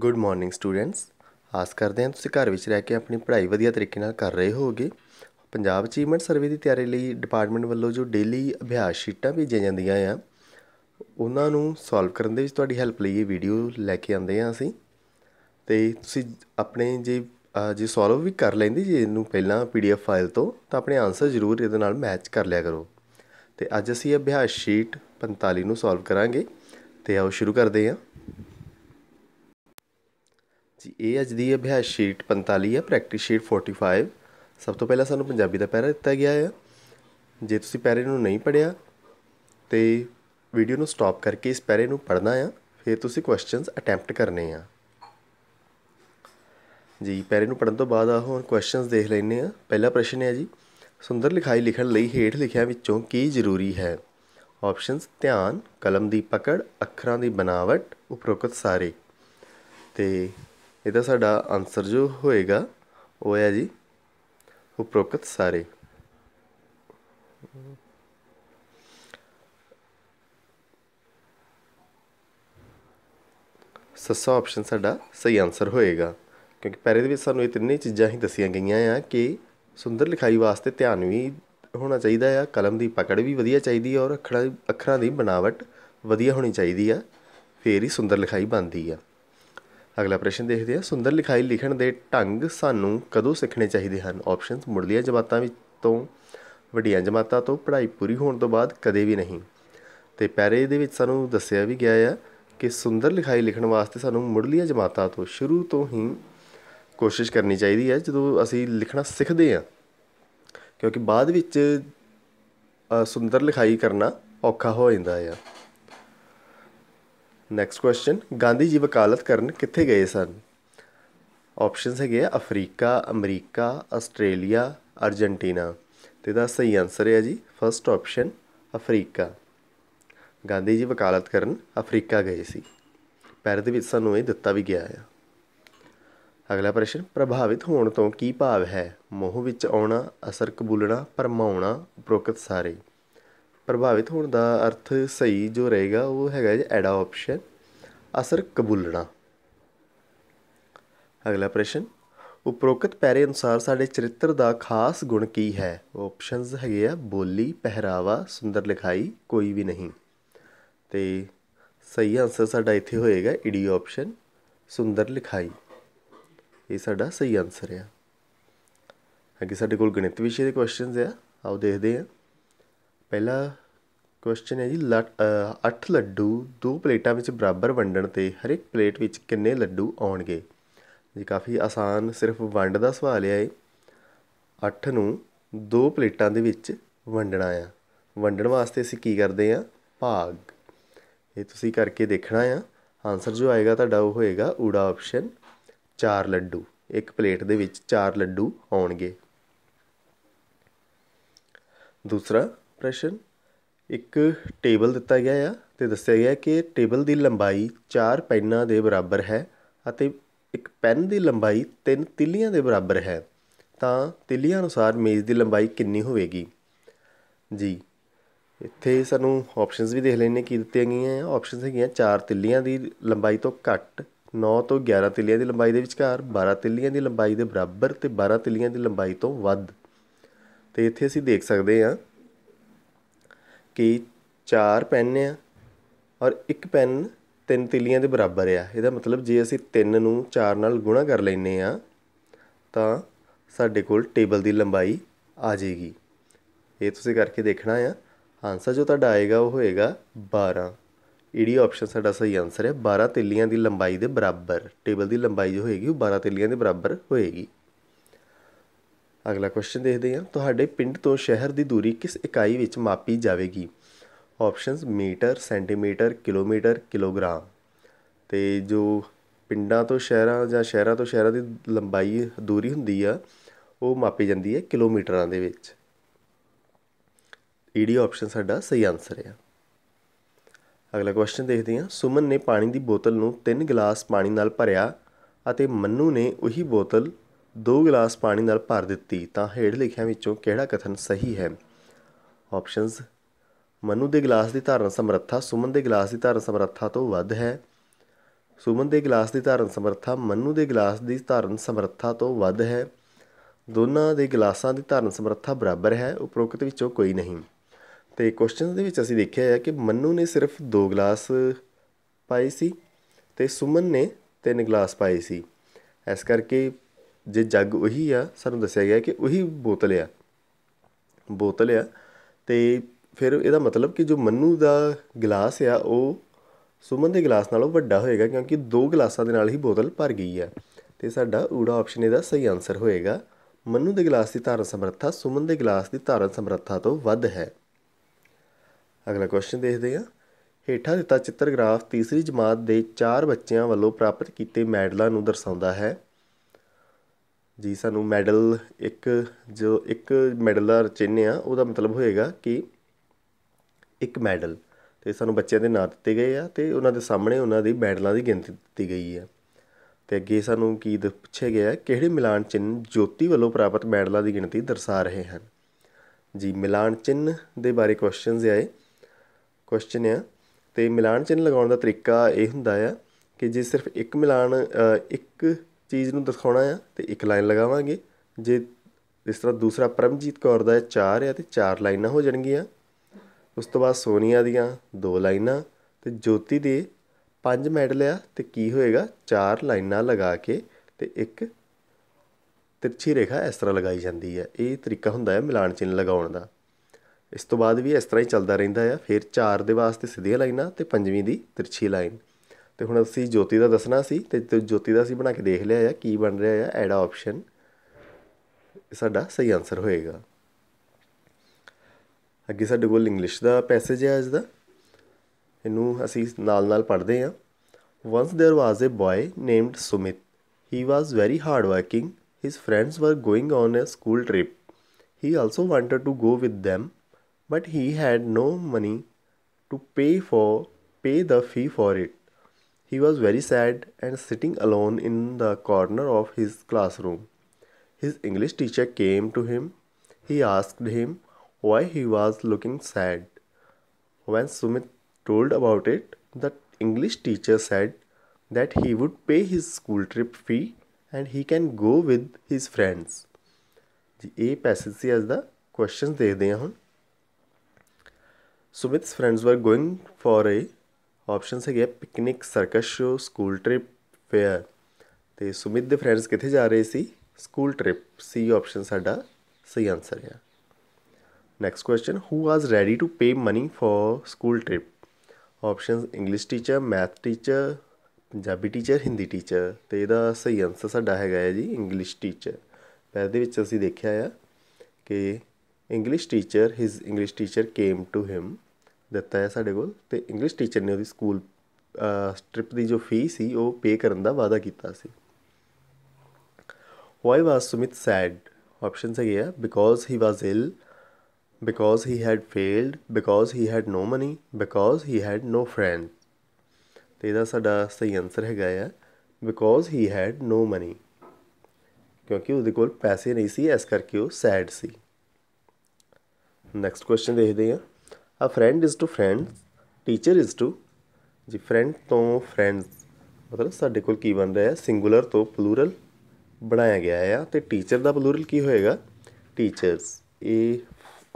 Good morning students ਆਸ ਕਰਦੇ ਹਾਂ ਤੁਸੀਂ ਘਰ ਵਿੱਚ ਰਹਿ ਕੇ ਆਪਣੀ ਪੜ੍ਹਾਈ ਵਧੀਆ ਤਰੀਕੇ ਨਾਲ ਕਰ ਰਹੇ ਹੋਗੇ ਪੰਜਾਬ ਅਚੀਵਮੈਂਟ ਸਰਵੇ ਦੀ ਤਿਆਰੀ ਲਈ ਡਿਪਾਰਟਮੈਂਟ ਵੱਲੋਂ ਜੋ ਡੇਲੀ ਅਭਿਆਸ ਸ਼ੀਟਾਂ ਭੇਜੀਆਂ ਜਾਂਦੀਆਂ ਆ ਉਹਨਾਂ ਨੂੰ ਸੋਲਵ ਕਰਨ ਦੇ ਵਿੱਚ ਤੁਹਾਡੀ ਹੈਲਪ ਲਈ ਇਹ ਵੀਡੀਓ ਲੈ ਕੇ ਆਂਦੇ ਆ ਅਸੀਂ ਤੇ ਤੁਸੀਂ ਆਪਣੇ ਜੇ ਜੇ ਸੋਲਵ ਵੀ ਕਰ ਲੈਂਦੇ ਜੇ ਇਹਨੂੰ ਪਹਿਲਾਂ ਪੀਡੀਐਫ ਫਾਈਲ ਤੋਂ ਤਾਂ ਆਪਣੇ ਆਨਸਰ ਜ਼ਰੂਰ ਇਹਦੇ ਨਾਲ ਮੈਚ ਕਰ ਲਿਆ ਕਰੋ ਤੇ ਅੱਜ ਅਸੀਂ ਅਭਿਆਸ ਸ਼ੀਟ 45 ਨੂੰ ਸੋਲਵ ਕਰਾਂਗੇ ਤੇ ਆਓ ਸ਼ੁਰੂ ਕਰਦੇ ਹਾਂ ਜੀ ਇਹ ਅੱਜ ਦੀ ਅਭਿਆਸ ਸ਼ੀਟ 45 ਹੈ ਪ੍ਰੈਕਟਿਸ ਸ਼ੀਟ 45 ਸਭ ਤੋਂ ਪਹਿਲਾਂ ਸਾਨੂੰ ਪੰਜਾਬੀ ਦਾ ਪੈਰਾ ਦਿੱਤਾ ਗਿਆ ਹੈ ਜੇ ਤੁਸੀਂ ਪੈਰੇ ਨੂੰ ਨਹੀਂ ਪੜਿਆ ਤੇ ਵੀਡੀਓ ਨੂੰ ਸਟਾਪ ਕਰਕੇ ਇਸ ਪੈਰੇ ਨੂੰ ਪੜਨਾ ਆ ਫਿਰ ਤੁਸੀਂ ਕੁਐਸਚਨਸ ਅਟੈਂਪਟ ਕਰਨੇ ਆ ਜੀ ਪੈਰੇ ਨੂੰ ਪੜਨ ਤੋਂ ਬਾਅਦ ਆ ਹੁਣ ਕੁਐਸਚਨਸ ਦੇਖ ਲੈਣੇ ਆ ਪਹਿਲਾ ਪ੍ਰਸ਼ਨ ਹੈ ਜੀ ਸੁੰਦਰ ਲਿਖਾਈ ਲਿਖਣ ਲਈ ਹੇਠ ਲਿਖਿਆ ਵਿੱਚੋਂ ਕੀ ਜ਼ਰੂਰੀ ਹੈ ਆਪਸ਼ਨਸ ਧਿਆਨ ਕਲਮ ਦੀ ਪਕੜ ਅੱਖਰਾਂ ਦੀ ਬਨਾਵਟ ਉਪਰੋਕਤ ਸਾਰੇ ਤੇ ਇਹਦਾ ਸਾਡਾ ਆਨਸਰ ਜੋ ਹੋਏਗਾ ਉਹ ਹੈ ਜੀ ਉਪਰੋਕਤ ਸਾਰੇ ਸਸਾ ਆਪਸ਼ਨ ਸਾਡਾ ਸਹੀ ਆਨਸਰ ਹੋਏਗਾ ਕਿਉਂਕਿ ਪਹਿਲੇ ਦੇ ਵਿੱਚ ਸਾਨੂੰ ਇਹ ਤਿੰਨੇ ਚੀਜ਼ਾਂ ਹੀ ਦੱਸੀਆਂ ਗਈਆਂ ਆ ਕਿ ਸੁੰਦਰ ਲਿਖਾਈ ਵਾਸਤੇ ਧਿਆਨ ਵੀ ਹੋਣਾ ਚਾਹੀਦਾ ਆ ਕਲਮ ਦੀ ਪਕੜ ਵੀ ਵਧੀਆ ਚਾਹੀਦੀ ਆ ਔਰ ਅੱਖਰਾਂ ਅੱਖਰਾਂ ਦੀ ਬਣਾਵਟ ਵਧੀਆ ਹੋਣੀ ਚਾਹੀਦੀ ਆ ਫੇਰ ਹੀ ਸੁੰਦਰ ਲਿਖਾਈ ਬਣਦੀ ਆ ਅਗਲਾ ਪ੍ਰਸ਼ਨ ਦੇਖਦੇ ਹਾਂ ਸੁੰਦਰ ਲਿਖਾਈ ਲਿਖਣ ਦੇ ਢੰਗ ਸਾਨੂੰ ਕਦੋਂ ਸਿੱਖਣੇ ਚਾਹੀਦੇ ਹਨ ਆਪਸ਼ਨਸ ਮੁੱਢਲੀਆਂ ਜਮਾਤਾਂ ਵਿੱਚ ਤੋਂ ਵੱਡੀਆਂ ਜਮਾਤਾਂ ਤੋਂ ਪੜ੍ਹਾਈ ਪੂਰੀ ਹੋਣ ਤੋਂ ਬਾਅਦ ਕਦੇ ਵੀ ਨਹੀਂ ਤੇ ਪੈਰੇ ਦੇ ਵਿੱਚ ਸਾਨੂੰ ਦੱਸਿਆ ਵੀ ਗਿਆ ਆ ਕਿ ਸੁੰਦਰ ਲਿਖਾਈ ਲਿਖਣ ਵਾਸਤੇ ਸਾਨੂੰ ਮੁੱਢਲੀਆਂ ਜਮਾਤਾਂ ਤੋਂ ਸ਼ੁਰੂ ਤੋਂ ਹੀ ਕੋਸ਼ਿਸ਼ ਕਰਨੀ ਚਾਹੀਦੀ ਹੈ ਜਦੋਂ ਅਸੀਂ ਲਿਖਣਾ ਸਿੱਖਦੇ ਆ ਕਿਉਂਕਿ ਬਾਅਦ ਵਿੱਚ ਸੁੰਦਰ ਲਿਖਾਈ ਕਰਨਾ ਔਖਾ ਹੋ ਜਾਂਦਾ ਆ ਨੈਕਸਟ ਕੁਐਸਚਨ ਗਾਂਧੀ ਜੀ ਵਕਾਲਤ ਕਰਨ ਕਿੱਥੇ ਗਏ ਸਨ ਆਪਸ਼ਨਸ ਹੈਗੇ ਆ ਅਫਰੀਕਾ ਅਮਰੀਕਾ ਆਸਟ੍ਰੇਲੀਆ ਅਰਜੈਂਟੀਨਾ ਤੇ ਦਾ ਸਹੀ ਆਨਸਰ ਹੈ ਜੀ ਫਰਸਟ ਆਪਸ਼ਨ ਅਫਰੀਕਾ ਗਾਂਧੀ ਜੀ ਵਕਾਲਤ ਕਰਨ ਅਫਰੀਕਾ ਗਏ ਸੀ ਪੈਰ ਦੇ ਵਿੱਚ ਸਾਨੂੰ ਇਹ ਦਿੱਤਾ ਵੀ ਗਿਆ ਹੈ ਅਗਲਾ ਪ੍ਰਸ਼ਨ ਪ੍ਰਭਾਵਿਤ ਹੋਣ ਤੋਂ ਕੀ ਭਾਵ ਹੈ ਮੋਹ ਵਿੱਚ ਆਉਣਾ ਅਸਰ ਕਬੂਲਣਾ ਪਰਮਾਉਣਾ ਉਪਰੋਕਤ ਸਾਰੇ ਪ੍ਰਭਾਵਿਤ ਹੋਣ ਦਾ ਅਰਥ ਸਹੀ ਜੋ ਰਹੇਗਾ ਉਹ ਹੈਗਾ ਜੀ ਆਪਸ਼ਨ ਅਸਰ ਕਬੂਲਣਾ ਅਗਲਾ ਪ੍ਰਸ਼ਨ ਉਪਰੋਕਤ ਪੈਰੇ ਅਨੁਸਾਰ ਸਾਡੇ ਚਰਿੱਤਰ ਦਾ ਖਾਸ ਗੁਣ ਕੀ ਹੈ ਆਪਸ਼ਨਸ ਹੈਗੇ ਆ ਬੋਲੀ ਪਹਿਰਾਵਾ ਸੁੰਦਰ ਲਿਖਾਈ ਕੋਈ ਵੀ ਨਹੀਂ ਤੇ ਸਹੀ ਆਨਸਰ ਸਾਡਾ ਇੱਥੇ ਹੋਏਗਾ ਈਡੀ ਆਪਸ਼ਨ ਸੁੰਦਰ ਲਿਖਾਈ ਇਹ ਸਾਡਾ ਸਹੀ ਆਨਸਰ ਆ ਅੱਗੇ ਸਾਡੇ ਕੋਲ ਗਣਿਤ ਵਿਸ਼ੇ ਦੇ ਕੁਐਸਚਨਸ ਆ ਆਓ ਦੇਖਦੇ ਆ ਪਹਿਲਾ ਕੁਐਸਚਨ ਹੈ ਜੀ ਅੱਠ ਲੱਡੂ ਦੋ ਪਲੇਟਾਂ ਵਿੱਚ ਬਰਾਬਰ ਵੰਡਣ ਤੇ ਹਰ ਇੱਕ ਪਲੇਟ ਵਿੱਚ ਕਿੰਨੇ ਲੱਡੂ ਆਉਣਗੇ ਜੀ ਕਾਫੀ ਆਸਾਨ ਸਿਰਫ ਵੰਡ ਦਾ ਸਵਾਲ ਹੈ ਅੱਠ ਨੂੰ ਦੋ ਪਲੇਟਾਂ ਦੇ ਵਿੱਚ ਵੰਡਣਾ ਆ ਵੰਡਣ ਵਾਸਤੇ ਅਸੀਂ ਕੀ ਕਰਦੇ ਆ ਭਾਗ ਇਹ ਤੁਸੀਂ ਕਰਕੇ ਦੇਖਣਾ ਆ ਆਨਸਰ ਜੋ ਆਏਗਾ ਤੁਹਾਡਾ ਉਹ ਹੋਏਗਾ ਊੜਾ ਆਪਸ਼ਨ 4 ਲੱਡੂ ਇੱਕ ਪਲੇਟ ਦੇ ਵਿੱਚ 4 ਲੱਡੂ ਆਉਣਗੇ ਦੂਸਰਾ ਪ੍ਰਸ਼ਨ ਇੱਕ ਟੇਬਲ ਦਿੱਤਾ ਗਿਆ ਆ ਤੇ ਦੱਸਿਆ ਗਿਆ ਕਿ ਟੇਬਲ ਦੀ ਲੰਬਾਈ 4 ਪੈਨਾਂ ਦੇ ਬਰਾਬਰ ਹੈ ਅਤੇ ਇੱਕ ਪੈਨ ਦੀ ਲੰਬਾਈ 3 ਤਿੱਲੀਆਂ ਦੇ ਬਰਾਬਰ ਹੈ ਤਾਂ ਤਿੱਲੀਆਂ ਅਨੁਸਾਰ ਮੇਜ਼ ਦੀ ਲੰਬਾਈ ਕਿੰਨੀ ਹੋਵੇਗੀ ਜੀ ਇੱਥੇ ਸਾਨੂੰ ਆਪਸ਼ਨਸ ਵੀ ਦੇਖ ਲੈਣੇ ਕੀ ਦਿੱਤੀਆਂ ਗਈਆਂ ਆ ਆਪਸ਼ਨਸ ਹੈਗੀਆਂ 4 ਤਿੱਲੀਆਂ ਦੀ ਲੰਬਾਈ ਤੋਂ ਘੱਟ 9 ਤੋਂ 11 ਤਿੱਲੀਆਂ ਦੀ ਲੰਬਾਈ ਦੇ ਵਿਚਕਾਰ 12 ਤਿੱਲੀਆਂ ਦੀ ਲੰਬਾਈ ਦੇ ਬਰਾਬਰ ਤੇ 12 ਤਿੱਲੀਆਂ ਦੀ ਲੰਬਾਈ ਤੋਂ ਵੱਧ ਤੇ ਇੱਥੇ ਅਸੀਂ ਦੇਖ ਸਕਦੇ ਹਾਂ ਕਿ ਚਾਰ ਨੇ ਆ ਔਰ ਇੱਕ ਪੈਨ ਤਿੰਨ ਤਿੱਲੀਆਂ ਦੇ ਬਰਾਬਰ ਆ ਇਹਦਾ ਮਤਲਬ ਜੇ ਅਸੀਂ ਤਿੰਨ ਨੂੰ ਚਾਰ ਨਾਲ ਗੁਣਾ ਕਰ ਲੈਨੇ ਆ ਤਾਂ ਸਾਡੇ ਕੋਲ ਟੇਬਲ ਦੀ ਲੰਬਾਈ ਆ ਜਾਏਗੀ ਇਹ ਤੁਸੀਂ ਕਰਕੇ ਦੇਖਣਾ ਆ ਆਨਸਰ ਜੋ ਤੁਹਾਡਾ ਆਏਗਾ ਉਹ ਹੋਏਗਾ 12 ਈਡੀ ਆਪਸ਼ਨ ਸਾਡਾ ਸਹੀ ਆਨਸਰ ਹੈ 12 ਤਿੱਲੀਆਂ ਦੀ ਲੰਬਾਈ ਦੇ ਬਰਾਬਰ ਟੇਬਲ ਦੀ ਲੰਬਾਈ ਜੋ ਹੋਏਗੀ ਉਹ 12 ਤਿੱਲੀਆਂ ਦੇ ਬਰਾਬਰ ਹੋਏਗੀ ਅਗਲਾ ਕੁਐਸਚਨ ਦੇਖਦੇ ਹਾਂ ਤੁਹਾਡੇ ਪਿੰਡ ਤੋਂ ਸ਼ਹਿਰ ਦੀ ਦੂਰੀ ਕਿਸ ਇਕਾਈ ਵਿੱਚ ਮਾਪੀ ਜਾਵੇਗੀ options metre centimetre kilometre kilogram ਤੇ ਜੋ ਪਿੰਡਾਂ ਤੋਂ ਸ਼ਹਿਰਾਂ ਜਾਂ ਸ਼ਹਿਰਾਂ ਤੋਂ ਸ਼ਹਿਰਾਂ ਦੀ ਲੰਬਾਈ ਦੂਰੀ ਹੁੰਦੀ ਆ ਉਹ ਮਾਪੀ ਜਾਂਦੀ ਹੈ ਕਿਲੋਮੀਟਰਾਂ ਦੇ ਵਿੱਚ ਈਡੀ ਆਪਸ਼ਨ ਸਾਡਾ ਸਹੀ ਆਨਸਰ ਹੈ ਅਗਲਾ ਕੁਐਸਚਨ ਦੇਖਦੇ ਹਾਂ ਸੁਮਨ ਨੇ ਪਾਣੀ ਦੀ ਬੋਤਲ ਨੂੰ 3 ਗਲਾਸ ਪਾਣੀ ਨਾਲ ਭਰਿਆ ਅਤੇ ਮੰਨੂ ਨੇ ਉਹੀ ਬੋਤਲ ਦੋ ਗਲਾਸ ਪਾਣੀ ਨਾਲ ਭਰ ਦਿੱਤੀ ਤਾਂ ਹੇਠ ਲਿਖਿਆਂ ਵਿੱਚੋਂ ਕਿਹੜਾ ਕਥਨ ਸਹੀ ਹੈ ਆਪਸ਼ਨਸ ਮਨੂ ਦੇ ਗਲਾਸ ਦੀ ਧਾਰਨ ਸਮਰੱਥਾ ਸੁਮਨ ਦੇ ਗਲਾਸ ਦੀ ਧਾਰਨ ਸਮਰੱਥਾ ਤੋਂ ਵੱਧ ਹੈ ਸੁਮਨ ਦੇ ਗਲਾਸ ਦੀ ਧਾਰਨ ਸਮਰੱਥਾ ਮਨੂ ਦੇ ਗਲਾਸ ਦੀ ਧਾਰਨ ਸਮਰੱਥਾ ਤੋਂ ਵੱਧ ਹੈ ਦੋਨਾਂ ਦੇ ਗਲਾਸਾਂ ਦੀ ਧਾਰਨ ਸਮਰੱਥਾ ਬਰਾਬਰ ਹੈ ਉਪਰੋਕਤ ਵਿੱਚੋਂ ਕੋਈ ਨਹੀਂ ਤੇ ਕੁਐਸਚਨ ਦੇ ਵਿੱਚ ਅਸੀਂ ਦੇਖਿਆ ਹੈ ਕਿ ਮੰਨੂ ਨੇ ਸਿਰਫ 2 ਗਲਾਸ ਪਾਏ ਸੀ ਤੇ ਸੁਮਨ ਨੇ 3 ਗਲਾਸ ਪਾਏ ਸੀ ਇਸ ਕਰਕੇ ਜੇ ਜੱਗ ਉਹੀ ਆ ਸਾਨੂੰ ਦੱਸਿਆ ਗਿਆ ਕਿ ਉਹੀ ਬੋਤਲ ਆ ਬੋਤਲ ਆ ਤੇ ਫਿਰ ਇਹਦਾ ਮਤਲਬ ਕਿ ਜੋ ਮੰਨੂ ਦਾ ਗਲਾਸ ਆ ਉਹ ਸੁਮਨ ਦੇ ਗਲਾਸ ਨਾਲੋਂ ਵੱਡਾ ਹੋਏਗਾ ਕਿਉਂਕਿ ਦੋ ਗਲਾਸਾਂ ਦੇ ਨਾਲ ਹੀ ਬੋਤਲ ਭਰ ਗਈ ਆ ਤੇ ਸਾਡਾ ਊੜਾ ਆਪਸ਼ਨ ਇਹਦਾ ਸਹੀ ਆਨਸਰ ਹੋਏਗਾ ਮੰਨੂ ਦੇ ਗਲਾਸ ਦੀ ਧਾਰਨ ਸਮਰੱਥਾ ਸੁਮਨ ਦੇ ਗਲਾਸ ਦੀ ਧਾਰਨ ਸਮਰੱਥਾ ਤੋਂ ਵੱਧ ਹੈ ਅਗਲਾ ਕੁਐਸਚਨ ਦੇਖਦੇ ਹਾਂ ਹੇਠਾਂ ਦਿੱਤਾ ਚਿੱਤਰ ਗ੍ਰਾਫ ਤੀਸਰੀ ਜਮਾਤ ਦੇ 4 ਬੱਚਿਆਂ ਵੱਲੋਂ ਪ੍ਰਾਪਤ ਕੀਤੇ ਮੈਡਲਾਂ ਨੂੰ ਦਰਸਾਉਂਦਾ ਹੈ ਜੀ ਸਾਨੂੰ ਮੈਡਲ ਇੱਕ ਜੋ ਇੱਕ ਮੈਡਲ ਦਾ ਚਿੰਨ੍ਹ ਆ ਉਹਦਾ ਮਤਲਬ ਹੋਏਗਾ ਕਿ ਇੱਕ ਮੈਡਲ ਤੇ ਸਾਨੂੰ ਬੱਚਿਆਂ ਦੇ ਨਾਂ ਦਿੱਤੇ ਗਏ ਆ ਤੇ ਉਹਨਾਂ ਦੇ ਸਾਹਮਣੇ ਉਹਨਾਂ ਦੀ ਮੈਡਲਾਂ ਦੀ ਗਿਣਤੀ ਦਿੱਤੀ ਗਈ ਹੈ ਤੇ ਅੱਗੇ ਸਾਨੂੰ ਕੀ ਪੁੱਛਿਆ ਗਿਆ ਕਿਹੜੇ ਮਿਲਾਨ ਚਿੰਨ੍ਹ ਜੋਤੀ ਵੱਲੋਂ ਪ੍ਰਾਪਤ ਮੈਡਲਾਂ ਦੀ ਗਿਣਤੀ ਦਰਸਾ ਰਹੇ ਹਨ ਜੀ ਮਿਲਾਨ ਚਿੰਨ੍ਹ ਦੇ ਬਾਰੇ ਕੁਐਸਚਨਸ ਆਏ ਕੁਐਸਚਨ ਆ ਤੇ ਮਿਲਾਨ ਚਿੰਨ੍ਹ ਲਗਾਉਣ ਦਾ ਤਰੀਕਾ ਇਹ ਹੁੰਦਾ ਆ ਕਿ ਜੇ ਸਿਰਫ ਇੱਕ ਮਿਲਾਨ ਇੱਕ ਚੀਜ਼ ਨੂੰ ਦਿਖਾਉਣਾ ਆ ਤੇ ਇੱਕ ਲਾਈਨ ਲਗਾਵਾਂਗੇ ਜੇ ਇਸ ਤਰ੍ਹਾਂ ਦੂਸਰਾ ਪਰਮਜੀਤ ਕੌਰ ਦਾ ਚਾਰ ਆ ਤੇ ਚਾਰ ਲਾਈਨਾਂ ਹੋ ਜਾਣਗੀਆਂ ਉਸ ਤੋਂ ਬਾਅਦ ਸੋਨੀਆ ਦੀਆਂ ਦੋ ਲਾਈਨਾਂ ਤੇ ਜੋਤੀ ਦੇ ਪੰਜ ਮੈਡਲ ਆ ਤੇ ਕੀ ਹੋਏਗਾ ਚਾਰ ਲਾਈਨਾਂ ਲਗਾ ਕੇ ਤੇ ਇੱਕ ਤਿਰਛੀ ਰੇਖਾ ਇਸ ਤਰ੍ਹਾਂ ਲਗਾਈ ਜਾਂਦੀ ਹੈ ਇਹ ਤਰੀਕਾ ਹੁੰਦਾ ਹੈ ਮਿਲਾਨ ਚਿੰਨ ਲਗਾਉਣ ਦਾ ਇਸ ਤੋਂ ਬਾਅਦ ਵੀ ਇਸ ਤਰ੍ਹਾਂ ਹੀ ਚੱਲਦਾ ਰਹਿੰਦਾ ਹੈ ਫਿਰ ਚਾਰ ਦੇ ਵਾਸਤੇ ਸਿੱਧੀਆਂ ਲਾਈਨਾਂ ਤੇ ਪੰਜਵੀਂ ਦੀ ਤਿਰਛੀ ਲਾਈਨ ਤੇ ਹੁਣ ਅਸੀਂ ਜੋਤੀ ਦਾ ਦੱਸਣਾ ਸੀ ਤੇ ਜੋਤੀ ਦਾ ਅਸੀਂ ਬਣਾ ਕੇ ਦੇਖ ਲਿਆ ਆ ਕੀ ਬਣ ਰਿਹਾ ਆ ਐਡਾ ਆਪਸ਼ਨ ਸਾਡਾ ਸਹੀ ਆਨਸਰ ਹੋਏਗਾ ਅੱਗੇ ਸਾਡੇ ਕੋਲ ਇੰਗਲਿਸ਼ ਦਾ ਪੈਸੇਜ ਹੈ ਅੱਜ ਦਾ ਇਹਨੂੰ ਅਸੀਂ ਨਾਲ-ਨਾਲ ਪੜ੍ਹਦੇ ਆ once there was a boy named Sumit he was very hard working his friends were going on a school trip he also wanted to go with them but he had no money to pay for pay the fee for it He was very sad and sitting alone in the corner of his classroom. His English teacher came to him. He asked him why he was looking sad. When Sumit told about it, the English teacher said that he would pay his school trip fee and he can go with his friends. The A passage से as the questions They are Sumit's friends were going for a options ਹੈਗੇ picnic circus show school trip fair ਤੇ ਸੁਮਿਤ ਦੇ friends ਕਿੱਥੇ ਜਾ ਰਹੇ ਸੀ school trip ਸੀ option ਸਾਡਾ ਸਹੀ ਆਨਸਰ ਹੈ next question who was ready to pay money for school trip options English teacher math teacher Punjabi teacher Hindi teacher ਤੇ ਇਹਦਾ ਸਹੀ ਆਨਸਰ ਸਾਡਾ ਹੈਗਾ ਹੈ ਜੀ ਇੰਗਲਿਸ਼ ਟੀਚਰ ਪਹਿਲੇ ਦੇ ਵਿੱਚ ਅਸੀਂ ਦੇਖਿਆ ਆ ਕਿ English teacher his English teacher came to him ਦਿੱਤਾ ਹੈ ਸਾਡੇ ਕੋਲ ਤੇ ਇੰਗਲਿਸ਼ ਟੀਚਰ ਨੇ ਉਹਦੀ ਸਕੂਲ ਸਟ੍ਰਿਪ ਦੀ ਜੋ ਫੀ ਸੀ ਉਹ ਪੇ ਕਰਨ ਦਾ ਵਾਅਦਾ ਕੀਤਾ ਸੀ why was Sumit sad options ਹੈਗੇ ਆ because he was ill because he had failed because he had no money because he had no friend ਤੇ ਇਹਦਾ ਸਾਡਾ ਸਹੀ ਆਨਸਰ ਹੈਗਾ ਆ because he had no money ਕਿਉਂਕਿ ਉਹਦੇ ਕੋਲ ਪੈਸੇ ਨਹੀਂ ਸੀ ਇਸ ਕਰਕੇ ਉਹ ਸੈਡ ਸੀ ਨੈਕਸਟ ਕੁਐਸਚਨ ਦੇਖਦੇ ਹਾਂ ਆ friend is to friends teacher is to ਜੀ ਫਰੈਂਡ ਤੋਂ ਫਰੈਂਡਸ ਮਤਲਬ ਸਾਡੇ ਕੋਲ ਕੀ ਬਣ ਰਿਹਾ ਹੈ ਸਿੰਗੂਲਰ ਤੋਂ ਪਲੂਰਲ ਬਣਾਇਆ ਗਿਆ ਹੈ ਤੇ ਟੀਚਰ ਦਾ ਪਲੂਰਲ ਕੀ ਹੋਏਗਾ ਟੀਚਰਸ ਇਹ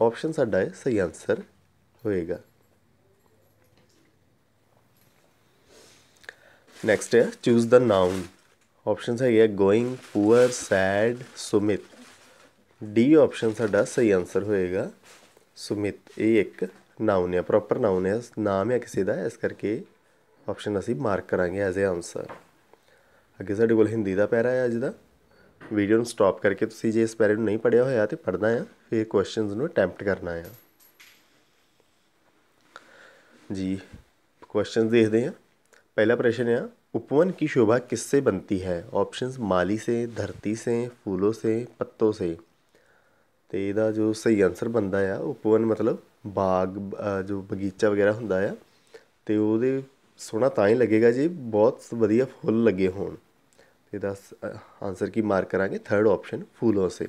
ਆਪਸ਼ਨ ਸਾਡਾ ਹੈ ਸਹੀ ਆਨਸਰ ਹੋਏਗਾ ਨੈਕਸਟ ਹੈ ਚੂਜ਼ ਦਾ ਨਾਉਨ ਆਪਸ਼ਨਸ ਹੈਗੇ going poor sad Sumit D option ਸਾਡਾ ਸਹੀ ਆਨਸਰ ਹੋਏਗਾ ਸੁਮਿਤ ਇਹ ਇੱਕ ਨਾਉਨ ਹੈ ਪ੍ਰੋਪਰ ਨਾਉਨ ਹੈ ਨਾਮ ਹੈ ਕਿਸੇ ਦਾ ਇਸ ਕਰਕੇ ਆਪਸ਼ਨ ਅਸੀਂ ਮਾਰਕ ਕਰਾਂਗੇ ਐਜ਼ ਅ ਆਨਸਰ ਅੱਗੇ ਸਾਡੇ ਕੋਲ ਹਿੰਦੀ ਦਾ ਪੈਰਾ ਹੈ ਅੱਜ ਦਾ ਵੀਡੀਓ ਨੂੰ ਸਟਾਪ ਕਰਕੇ ਤੁਸੀਂ ਜੇ ਇਸ ਪੈਰੇ ਨੂੰ ਨਹੀਂ ਪੜਿਆ ਹੋਇਆ ਤੇ ਪੜਨਾ ਆ ਫਿਰ ਕੁਐਸਚਨਸ ਨੂੰ ਅਟੈਂਪਟ ਕਰਨਾ ਆ ਜੀ ਦੇਖਦੇ ਹਾਂ ਪਹਿਲਾ ਪ੍ਰਸ਼ਨ ਹੈ ਉਪਵਨ ਕੀ ਸ਼ੋਭਾ ਕਿਸ ਸੇ ਬਣਤੀ ਹੈ ਆਪਸ਼ਨਸ ਮਾਲੀ ਸੇ ਧਰਤੀ ਸੇ ਫੂਲੋ ਸੇ ਪੱਤੋ ਸੇ ਤੇ ਇਹਦਾ ਜੋ ਸਹੀ ਆਨਸਰ ਬੰਦਾ ਆ ਉਪਵਨ ਮਤਲਬ ਬਾਗ ਜੋ ਬਗੀਚਾ ਵਗੈਰਾ ਹੁੰਦਾ ਆ ਤੇ ਉਹਦੇ ਸੋਹਣਾ ਤਾਂ ਹੀ ਲੱਗੇਗਾ ਜੇ ਬਹੁਤ ਵਧੀਆ ਫੁੱਲ ਲੱਗੇ ਹੋਣ ਤੇ ਦੱਸ ਆਨਸਰ ਕੀ ਮਾਰ ਕਰਾਂਗੇ ਥਰਡ ਆਪਸ਼ਨ ਫੂਲੋਂ ਸੇ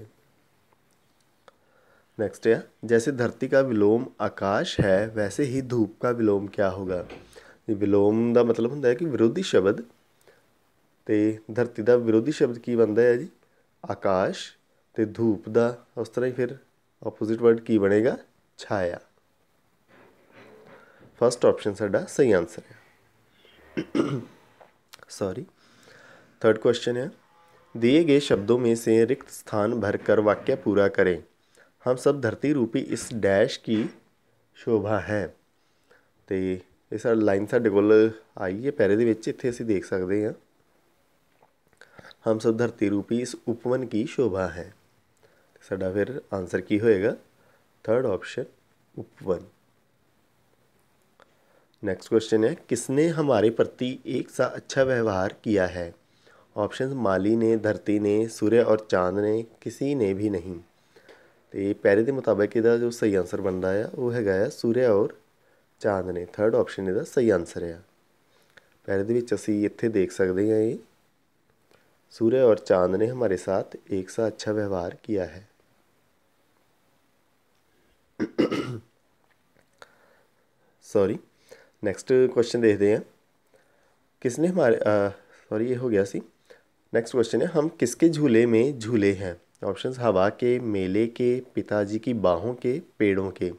ਹੈ ਜੈਸੇ ਧਰਤੀ धरती ਵਿਲੋਮ ਆਕਾਸ਼ ਹੈ ਵੈਸੇ ਹੀ ਧੂਪ धूप ਵਿਲੋਮ विलोम ਹੋਗਾ ਇਹ ਵਿਲੋਮ ਦਾ ਮਤਲਬ ਹੁੰਦਾ ਹੈ ਕਿ ਵਿਰੋਧੀ ਸ਼ਬਦ ਤੇ ਧਰਤੀ ਦਾ ਵਿਰੋਧੀ ਸ਼ਬਦ ਕੀ ਬਣਦਾ ਹੈ ਜੀ ਆਕਾਸ਼ ਤੇ ਧੂਪ ਦਾ ਉਸ ਤਰ੍ਹਾਂ ਹੀ ਫਿਰ ਆਪੋਜ਼ਿਟ ਵਰਡ ਕੀ ਬਣੇਗਾ छाया फर्स्ट ऑप्शन साढ़ा सही आंसर है सॉरी थर्ड क्वेश्चन है दिए गए शब्दों में से रिक्त स्थान भरकर वाक्य पूरा करें हम सब धरती रूपी इस डैश की शोभा है तो ਇਹ ਸਾਡਾ लाइन साढ़े ਕੋਲ आई है पैरे ਦੇ ਵਿੱਚ ਇੱਥੇ ਅਸੀਂ ਦੇਖ ਸਕਦੇ ਹਾਂ ਹਮ ਸਭ ਧਰਤੀ ਰੂਪੀ ਇਸ ਉਪਵਨ ਕੀ ਸ਼ੋਭਾ ਹੈ ਸਾਡਾ ਫਿਰ थर्ड ऑप्शन उपवन नेक्स्ट क्वेश्चन है किसने हमारे प्रति एक सा अच्छा व्यवहार किया है ऑप्शन माली ने धरती ने सूर्य और चांद ने किसी ने भी नहीं तो ये पहले के मुताबिक इधर जो सही आंसर बन रहा है वो है सूर्य और चांद ने थर्ड ऑप्शन ਇਹਦਾ सही आंसर है पहले दे इतने देख सकते हैं ये सूर्य और चांद ने हमारे साथ एक सा अच्छा व्यवहार किया है ਸੌਰੀ ਨੈਕਸਟ ਕੁਐਸਚਨ ਦੇਖਦੇ ਹਾਂ किसने हमारे सॉरी ये हो गया सी नेक्स्ट क्वेश्चन है हम किसके झूले में झूले हैं ऑप्शंस हवा के मेले के पिताजी ਕੀ ਬਾਹੋਂ ਕੇ ਪੇੜੋਂ ਕੇ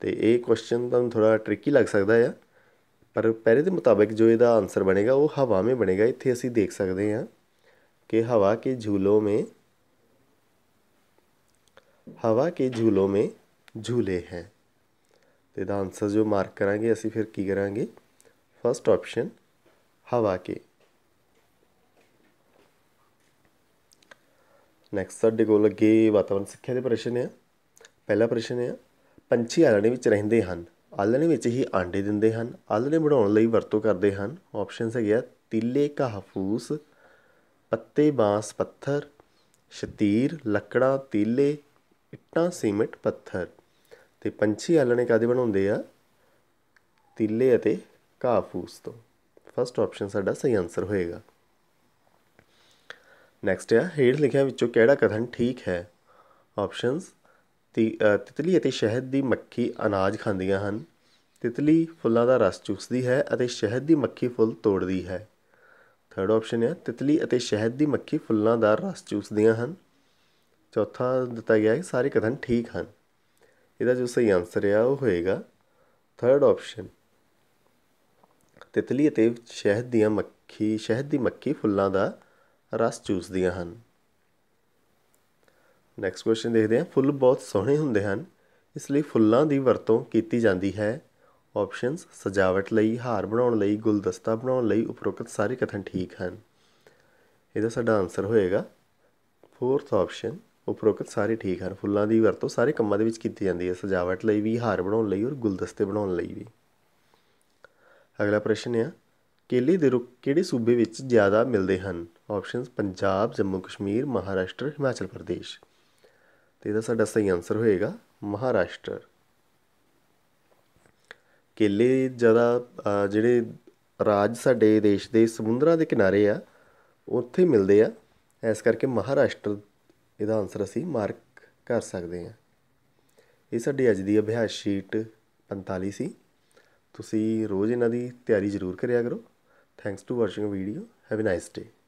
ਤੇ ਇਹ ਕੁਐਸਚਨ ਤੁਹਾਨੂੰ ਥੋੜਾ ਟ੍ਰਿਕੀ ਲੱਗ ਸਕਦਾ ਹੈ ਪਰ ਪਹਿਲੇ ਦੇ ਮੁਤਾਬਕ ਜੋ ਇਹਦਾ ਆਨਸਰ ਬਣੇਗਾ ਉਹ ਹਵਾ ਮੇ ਬਣੇਗਾ ਇੱਥੇ ਅਸੀਂ ਦੇਖ ਸਕਦੇ ਹਾਂ ਕਿ ਹਵਾ ਕੇ ਝੂਲੋਂ ਮੇ ਹਵਾ ਕੇ ਝੂਲੋਂ ਮੇ ਝੂਲੇ ਹੈ ਤੇ ਦਾ ਆਨਸਰ ਜੋ ਮਾਰਕ ਕਰਾਂਗੇ ਅਸੀਂ ਫਿਰ ਕੀ ਕਰਾਂਗੇ ਫਸਟ ਆਪਸ਼ਨ ਹਵਾ ਕੇ ਨੈਕਸਟ ਸਾਡੇ ਕੋਲ ਅੱਗੇ ਵਾਤਾਵਰਣ ਸਿੱਖਿਆ ਦੇ ਪ੍ਰਸ਼ਨ ਆ ਪਹਿਲਾ ਪ੍ਰਸ਼ਨ ਆ ਪੰਛੀ ਆਲਣੇ ਵਿੱਚ ਰਹਿੰਦੇ ਹਨ ਆਲਣੇ ਵਿੱਚ ਹੀ ਆਂਡੇ ਦਿੰਦੇ ਹਨ ਆਲਣੇ ਬਣਾਉਣ ਲਈ ਵਰਤੋਂ ਕਰਦੇ ਹਨ ਆਪਸ਼ਨਸ ਹੈਗੇ ਆ ਤਿੱਲੇ ਘਾਹ ਪੱਤੇ ਬਾਂਸ ਪੱਥਰ ਸ਼ਤੀਰ ਲੱਕੜਾਂ ਤੀਲੇ ਇੱਟਾਂ ਸੀਮਿੰਟ ਪੱਥਰ ਤੇ ਪੰਛੀ ਆਲਣੇ ਕਾਦੇ ਬਣਾਉਂਦੇ ਆ ਤਿੱਲੇ ਅਤੇ ਕਾਫੂਸ ਤੋਂ ਫਸਟ ਆਪਸ਼ਨ ਸਾਡਾ ਸਹੀ ਆਨਸਰ ਹੋਏਗਾ ਨੈਕਸਟ ਹੈ ਹੇਠ ਲਿਖਿਆਂ ਵਿੱਚੋਂ ਕਿਹੜਾ ਕਥਨ ਠੀਕ ਹੈ ਆਪਸ਼ਨਸ ਤਿਤਲੀ ਅਤੇ ਸ਼ਹਿਦ ਦੀ ਮੱਖੀ ਅਨਾਜ ਖਾਂਦੀਆਂ ਹਨ ਤਿਤਲੀ ਫੁੱਲਾਂ ਦਾ ਰਸ ਚੂਸਦੀ ਹੈ ਅਤੇ ਸ਼ਹਿਦ ਦੀ ਮੱਖੀ ਫੁੱਲ ਤੋੜਦੀ ਹੈ ਥਰਡ ਆਪਸ਼ਨ ਹੈ ਤਿਤਲੀ ਅਤੇ ਸ਼ਹਿਦ ਦੀ ਮੱਖੀ ਫੁੱਲਾਂ ਦਾ ਰਸ ਚੂਸਦੀਆਂ ਹਨ ਚੌਥਾ ਦਿੱਤਾ ਗਿਆ ਹੈ ਸਾਰੇ ਕਥਨ ਠੀਕ ਹਨ ਇਹਦਾ ਜੋ ਸਹੀ ਆਨਸਰ ਹੈ ਉਹ ਹੋਏਗਾ ਥਰਡ ਆਪਸ਼ਨ ਤਿਤਲੀ ਅਤੇ ਸ਼ਹਿਦ ਦੀਆਂ ਮੱਖੀ ਸ਼ਹਿਦ ਦੀ ਮੱਖੀ ਫੁੱਲਾਂ ਦਾ ਰਸ ਚੂਸਦੀਆਂ ਹਨ ਨੈਕਸਟ ਕੁਐਸਚਨ ਦੇਖਦੇ ਹਾਂ ਫੁੱਲ ਬਹੁਤ ਸੋਹਣੇ ਹੁੰਦੇ ਹਨ ਇਸ ਲਈ ਫੁੱਲਾਂ ਦੀ ਵਰਤੋਂ ਕੀਤੀ ਜਾਂਦੀ ਹੈ ਆਪਸ਼ਨਸ ਸਜਾਵਟ ਲਈ ਹਾਰ ਬਣਾਉਣ ਲਈ ਗੁਲਦਸਤਾ ਬਣਾਉਣ ਲਈ ਉਪਰੋਕਤ ਸਾਰੇ ਕਥਨ ਠੀਕ ਹਨ ਇਹਦਾ ਸਾਡਾ ਆਨਸਰ ਹੋਏਗਾ ਫੋਰਥ ਆਪਸ਼ਨ ਉਪਰੋਕਤ ਸਾਰੇ ਠੀਕ ਹਨ ਫੁੱਲਾਂ ਦੀ ਵਰਤੋਂ ਸਾਰੇ ਕੰਮਾਂ ਦੇ ਵਿੱਚ ਕੀਤੀ ਜਾਂਦੀ ਹੈ ਸਜਾਵਟ ਲਈ ਵੀ ਹਾਰ ਬਣਾਉਣ ਲਈ ਔਰ ਗੁਲਦਸਤੇ ਬਣਾਉਣ ਲਈ ਵੀ ਅਗਲਾ ਪ੍ਰਸ਼ਨ ਹੈ ਕੇਲੇ ਦੇ ਰੁੱਖ ਕਿਹੜੇ ਸੂਬੇ ਵਿੱਚ ਜ਼ਿਆਦਾ ਮਿਲਦੇ ਹਨ ਆਪਸ਼ਨਸ ਪੰਜਾਬ ਜੰਮੂ ਕਸ਼ਮੀਰ ਮਹਾਰਾਸ਼ਟਰ ਹਿਮਾਚਲ ਪ੍ਰਦੇਸ਼ ਤੇ ਇਹਦਾ ਸਾਡਾ ਸਹੀ ਆਨਸਰ ਹੋਏਗਾ ਮਹਾਰਾਸ਼ਟਰ ਕੇਲੇ ਜ਼ਿਆਦਾ ਜਿਹੜੇ ਰਾਜ ਸਾਡੇ ਦੇਸ਼ ਦੇ ਸਮੁੰਦਰਾਂ ਦੇ ਕਿਨਾਰੇ ਆ ਉੱਥੇ ਮਿਲਦੇ ਆ ਇਸ ਕਰਕੇ ਮਹਾਰਾਸ਼ਟਰ ਇਹਦਾ ਆਨਸਰ ਅਸੀਂ ਮਾਰਕ ਕਰ ਸਕਦੇ ਹਾਂ ਇਹ ਸਾਡੀ ਅੱਜ ਦੀ ਅਭਿਆਸ ਸ਼ੀਟ 45 ਸੀ ਤੁਸੀਂ ਰੋਜ਼ ਇਹਨਾਂ ਦੀ ਤਿਆਰੀ ਜ਼ਰੂਰ ਕਰਿਆ ਕਰੋ thanks to watching video have a nice day